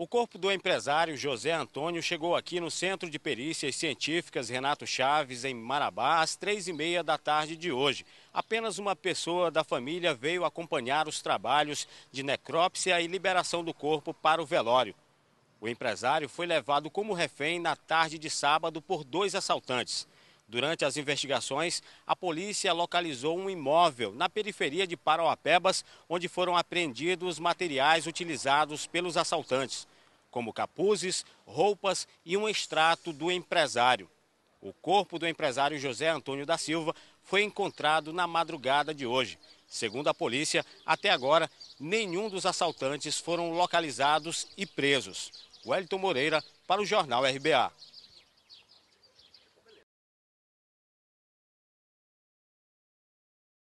O corpo do empresário José Antônio chegou aqui no Centro de Perícias Científicas Renato Chaves, em Marabá, às três e meia da tarde de hoje. Apenas uma pessoa da família veio acompanhar os trabalhos de necrópsia e liberação do corpo para o velório. O empresário foi levado como refém na tarde de sábado por dois assaltantes. Durante as investigações, a polícia localizou um imóvel na periferia de Parauapebas, onde foram apreendidos materiais utilizados pelos assaltantes, como capuzes, roupas e um extrato do empresário. O corpo do empresário José Antônio da Silva foi encontrado na madrugada de hoje. Segundo a polícia, até agora, nenhum dos assaltantes foram localizados e presos. Wellington Moreira, para o Jornal RBA.